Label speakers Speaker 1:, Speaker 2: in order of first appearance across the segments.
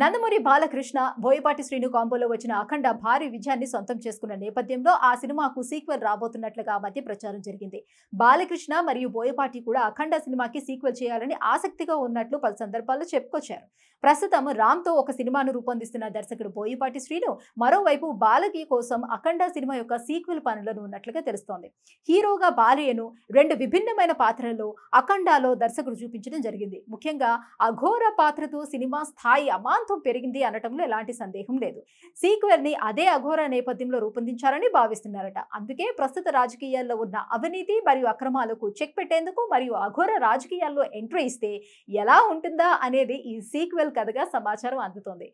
Speaker 1: నందమూరి బాలకృష్ణ బోయపాటి శ్రీను కాంబోలో వచ్చిన అఖండ భారీ విజయాన్ని సొంతం చేసుకున్న నేపథ్యంలో ఆ సినిమాకు సీక్వెల్ రాబోతున్నట్లుగా మధ్య ప్రచారం జరిగింది బాలకృష్ణ మరియు బోయపాటి కూడా అఖండ సినిమాకి సీక్వెల్ చేయాలని ఆసక్తిగా ఉన్నట్లు పలు సందర్భాల్లో చెప్పుకొచ్చారు ప్రస్తుతం రామ్తో ఒక సినిమాను రూపొందిస్తున్న దర్శకుడు బోయపాటి శ్రీను మరోవైపు బాలకి కోసం అఖండ సినిమా యొక్క సీక్వెల్ పనులను ఉన్నట్లుగా తెలుస్తోంది హీరోగా బాలయ్యను రెండు విభిన్నమైన పాత్రలు అఖండాలో దర్శకుడు చూపించడం జరిగింది ముఖ్యంగా అఘోర పాత్రతో సినిమా స్థాయి అమాంత అమాంతం పెరిగింది అనటంలో ఎలాంటి సందేహం లేదు సీక్వెల్ ని అదే అఘోర నేపథ్యంలో రూపొందించారని భావిస్తున్నారట అందుకే ప్రస్తుత రాజకీయాల్లో ఉన్న అవినీతి మరియు అక్రమాలకు చెక్ పెట్టేందుకు మరియు అఘోర రాజకీయాల్లో ఎంట్రీ ఇస్తే ఎలా ఉంటుందా అనేది ఈ సీక్వెల్ కథగా సమాచారం అందుతోంది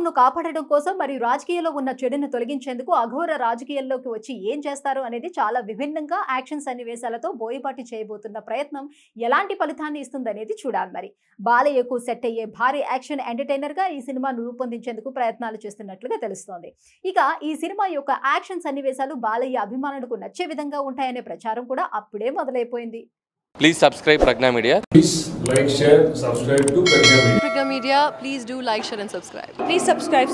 Speaker 1: ను కాపాడడం కోసం మరియు రాజకీయాల్లో ఉన్న చెడును తొలగించేందుకు అఘోర రాజకీయాల్లోకి వచ్చి ఏం చేస్తారు అనేది చాలా విభిన్నంగా యాక్షన్ సన్నివేశాలతో బోయపాటి చేయబోతున్న ప్రయత్నం ఎలాంటి ఫలితాన్ని ఇస్తుందనేది చూడాలి మరి బాలయ్యకు సెట్ అయ్యే భారీ యాక్షన్ ఎంటర్టైనర్ గా ఈ సినిమాను రూపొందించేందుకు ప్రయత్నాలు చేస్తున్నట్లుగా తెలుస్తోంది ఇక ఈ సినిమా యొక్క యాక్షన్ సన్నివేశాలు బాలయ్య అభిమానులకు నచ్చే విధంగా ఉంటాయనే ప్రచారం కూడా అప్పుడే మొదలైపోయింది please media please like like subscribe please subscribe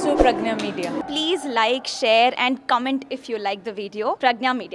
Speaker 1: media please like share and comment if you like the video Pragya media